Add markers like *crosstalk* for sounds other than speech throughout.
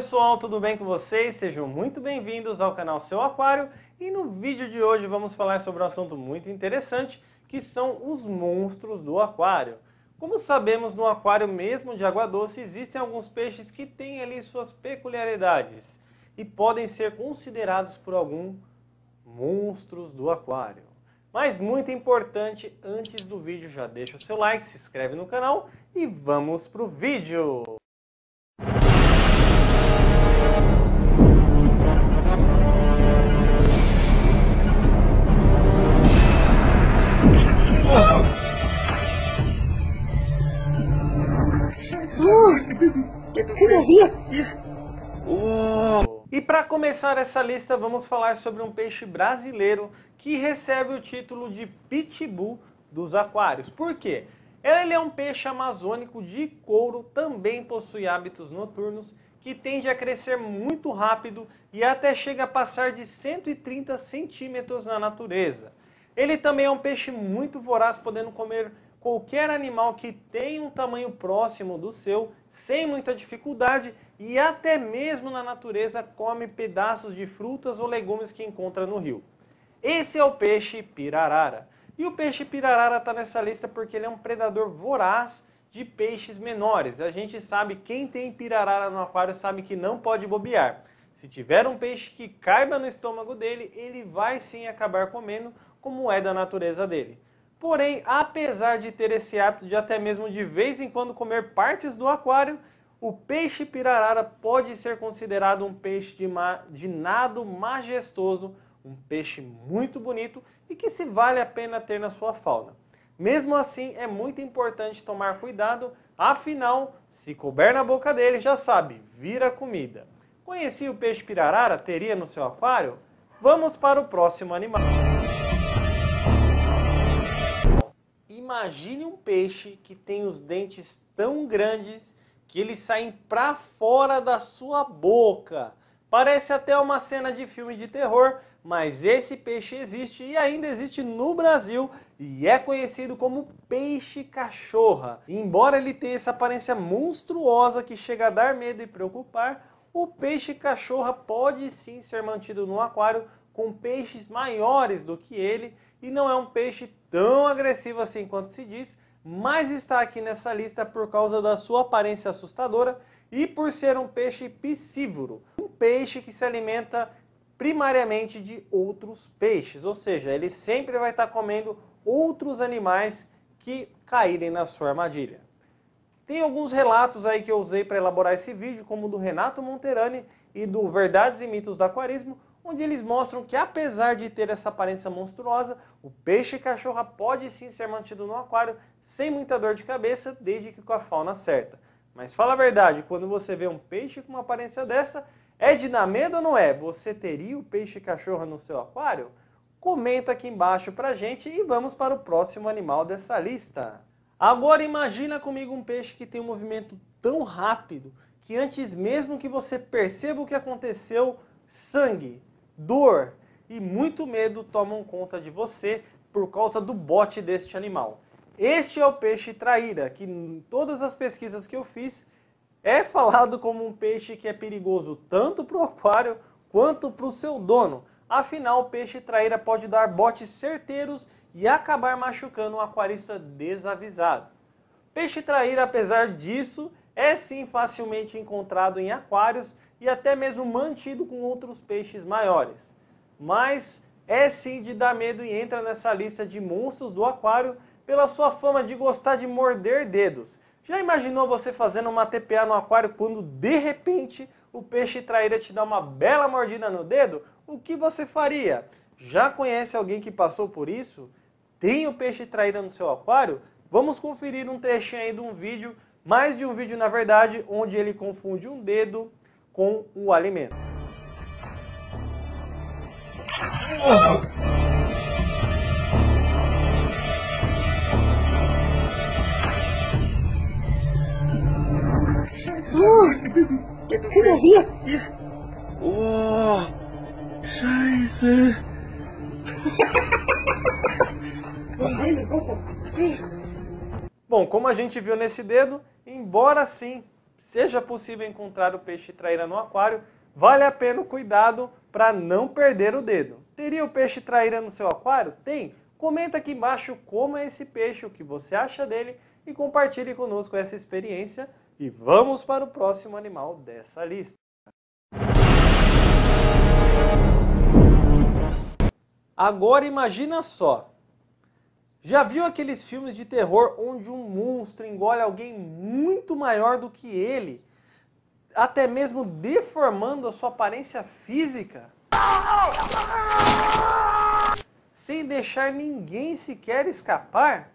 pessoal, tudo bem com vocês? Sejam muito bem-vindos ao canal Seu Aquário e no vídeo de hoje vamos falar sobre um assunto muito interessante que são os monstros do aquário. Como sabemos, no aquário mesmo de água doce existem alguns peixes que têm ali suas peculiaridades e podem ser considerados por algum monstros do aquário. Mas muito importante, antes do vídeo já deixa o seu like, se inscreve no canal e vamos pro vídeo! E para começar essa lista, vamos falar sobre um peixe brasileiro que recebe o título de pitbull dos aquários. Por quê? Ele é um peixe amazônico de couro, também possui hábitos noturnos, que tende a crescer muito rápido e até chega a passar de 130 centímetros na natureza. Ele também é um peixe muito voraz, podendo comer qualquer animal que tenha um tamanho próximo do seu sem muita dificuldade e até mesmo na natureza come pedaços de frutas ou legumes que encontra no rio. Esse é o peixe pirarara. E o peixe pirarara está nessa lista porque ele é um predador voraz de peixes menores. A gente sabe, quem tem pirarara no aquário sabe que não pode bobear. Se tiver um peixe que caiba no estômago dele, ele vai sim acabar comendo, como é da natureza dele. Porém, apesar de ter esse hábito de até mesmo de vez em quando comer partes do aquário, o peixe pirarara pode ser considerado um peixe de, ma de nado majestoso, um peixe muito bonito e que se vale a pena ter na sua fauna. Mesmo assim, é muito importante tomar cuidado, afinal, se couber na boca dele, já sabe, vira comida. Conheci o peixe pirarara? Teria no seu aquário? Vamos para o próximo animal. Imagine um peixe que tem os dentes tão grandes que eles saem para fora da sua boca. Parece até uma cena de filme de terror, mas esse peixe existe e ainda existe no Brasil e é conhecido como peixe cachorra. embora ele tenha essa aparência monstruosa que chega a dar medo e preocupar, o peixe cachorra pode sim ser mantido no aquário com peixes maiores do que ele e não é um peixe tão agressivo assim quanto se diz, mas está aqui nessa lista por causa da sua aparência assustadora e por ser um peixe piscívoro, um peixe que se alimenta primariamente de outros peixes, ou seja, ele sempre vai estar comendo outros animais que caírem na sua armadilha. Tem alguns relatos aí que eu usei para elaborar esse vídeo, como o do Renato Monterani e do Verdades e Mitos do Aquarismo, onde eles mostram que apesar de ter essa aparência monstruosa, o peixe cachorra pode sim ser mantido no aquário sem muita dor de cabeça, desde que com a fauna certa. Mas fala a verdade, quando você vê um peixe com uma aparência dessa, é de dinameda ou não é? Você teria o peixe cachorra no seu aquário? Comenta aqui embaixo pra gente e vamos para o próximo animal dessa lista. Agora imagina comigo um peixe que tem um movimento tão rápido que antes mesmo que você perceba o que aconteceu, sangue, dor e muito medo tomam conta de você por causa do bote deste animal. Este é o peixe traíra, que em todas as pesquisas que eu fiz é *laughs* falado como um peixe que é perigoso tanto para o aquário quanto para o seu dono. Afinal, o peixe traíra pode dar botes certeiros e acabar machucando um aquarista desavisado. Peixe traíra, apesar disso, é sim facilmente encontrado em aquários e até mesmo mantido com outros peixes maiores. Mas é sim de dar medo e entra nessa lista de monstros do aquário pela sua fama de gostar de morder dedos. Já imaginou você fazendo uma TPA no aquário quando de repente o peixe traíra te dá uma bela mordida no dedo? O que você faria? Já conhece alguém que passou por isso? Tem o peixe traíra no seu aquário? Vamos conferir um trechinho aí de um vídeo mais de um vídeo, na verdade, onde ele confunde um dedo com o alimento. Oh, *laughs* Scheiße. Bom, como a gente viu nesse dedo, Embora sim seja possível encontrar o peixe traíra no aquário, vale a pena o cuidado para não perder o dedo. Teria o peixe traíra no seu aquário? Tem? Comenta aqui embaixo como é esse peixe, o que você acha dele e compartilhe conosco essa experiência. E vamos para o próximo animal dessa lista. Agora imagina só, já viu aqueles filmes de terror onde um monstro engole alguém muito maior do que ele, até mesmo deformando a sua aparência física? Sem deixar ninguém sequer escapar?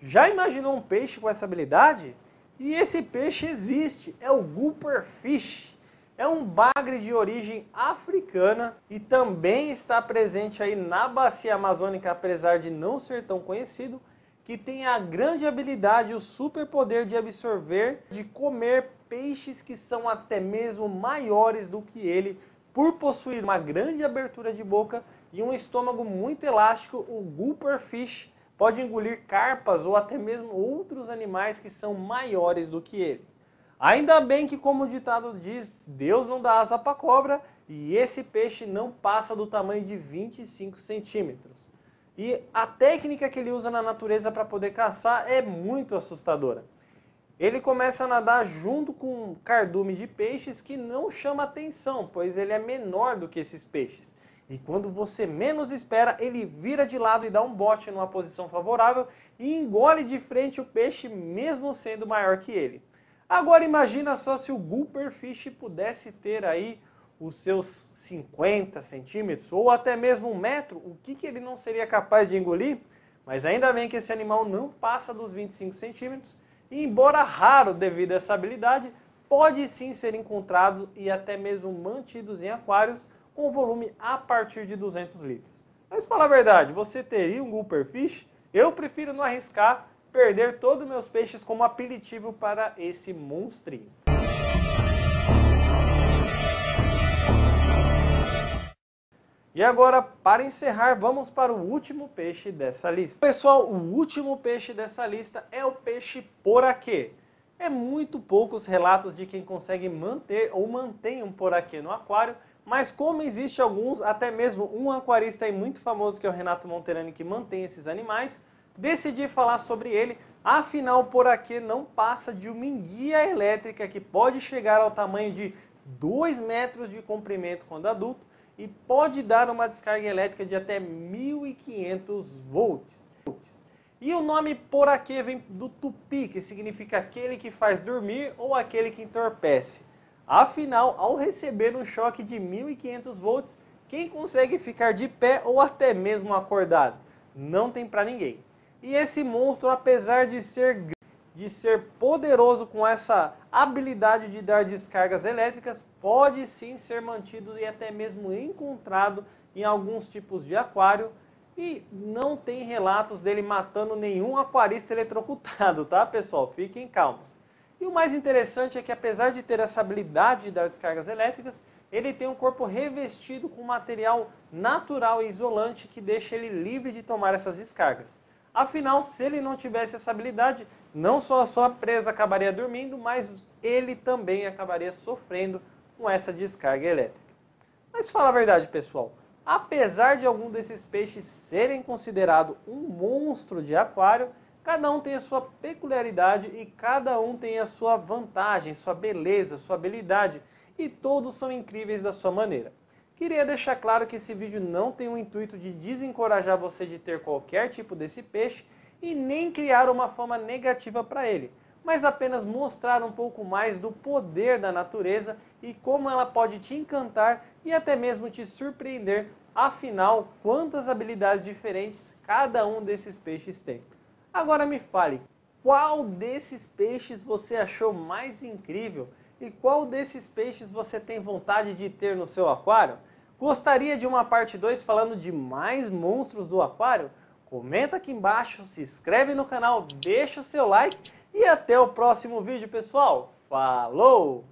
Já imaginou um peixe com essa habilidade? E esse peixe existe, é o Gulper Fish é um bagre de origem africana e também está presente aí na bacia amazônica, apesar de não ser tão conhecido, que tem a grande habilidade, o superpoder de absorver, de comer peixes que são até mesmo maiores do que ele, por possuir uma grande abertura de boca e um estômago muito elástico, o gulper fish pode engolir carpas ou até mesmo outros animais que são maiores do que ele. Ainda bem que, como o ditado diz, Deus não dá asa para cobra e esse peixe não passa do tamanho de 25 centímetros. E a técnica que ele usa na natureza para poder caçar é muito assustadora. Ele começa a nadar junto com um cardume de peixes que não chama atenção, pois ele é menor do que esses peixes. E quando você menos espera, ele vira de lado e dá um bote numa posição favorável e engole de frente o peixe, mesmo sendo maior que ele. Agora imagina só se o gupperfish pudesse ter aí os seus 50 centímetros ou até mesmo um metro, o que, que ele não seria capaz de engolir? Mas ainda bem que esse animal não passa dos 25 centímetros e embora raro devido a essa habilidade, pode sim ser encontrado e até mesmo mantidos em aquários com volume a partir de 200 litros. Mas fala a verdade, você teria um gupperfish? Eu prefiro não arriscar perder todos meus peixes como aperitivo para esse monstrinho. E agora, para encerrar, vamos para o último peixe dessa lista. Pessoal, o último peixe dessa lista é o peixe poraquê. É muito poucos relatos de quem consegue manter ou mantém um poraquê no aquário, mas como existe alguns, até mesmo um aquarista aí muito famoso que é o Renato Monterani que mantém esses animais, decidi falar sobre ele, afinal por aqui não passa de uma enguia elétrica que pode chegar ao tamanho de 2 metros de comprimento quando adulto e pode dar uma descarga elétrica de até 1500 volts. E o nome por aqui vem do tupi, que significa aquele que faz dormir ou aquele que entorpece. Afinal, ao receber um choque de 1500 volts, quem consegue ficar de pé ou até mesmo acordado? Não tem para ninguém. E esse monstro, apesar de ser de ser poderoso com essa habilidade de dar descargas elétricas, pode sim ser mantido e até mesmo encontrado em alguns tipos de aquário. E não tem relatos dele matando nenhum aquarista eletrocutado, tá pessoal? Fiquem calmos. E o mais interessante é que apesar de ter essa habilidade de dar descargas elétricas, ele tem um corpo revestido com material natural e isolante que deixa ele livre de tomar essas descargas. Afinal, se ele não tivesse essa habilidade, não só a sua presa acabaria dormindo, mas ele também acabaria sofrendo com essa descarga elétrica. Mas fala a verdade, pessoal. Apesar de algum desses peixes serem considerado um monstro de aquário, cada um tem a sua peculiaridade e cada um tem a sua vantagem, sua beleza, sua habilidade, e todos são incríveis da sua maneira. Queria deixar claro que esse vídeo não tem o intuito de desencorajar você de ter qualquer tipo desse peixe e nem criar uma fama negativa para ele, mas apenas mostrar um pouco mais do poder da natureza e como ela pode te encantar e até mesmo te surpreender, afinal, quantas habilidades diferentes cada um desses peixes tem. Agora me fale, qual desses peixes você achou mais incrível? E qual desses peixes você tem vontade de ter no seu aquário? Gostaria de uma parte 2 falando de mais monstros do aquário? Comenta aqui embaixo, se inscreve no canal, deixa o seu like e até o próximo vídeo, pessoal. Falou!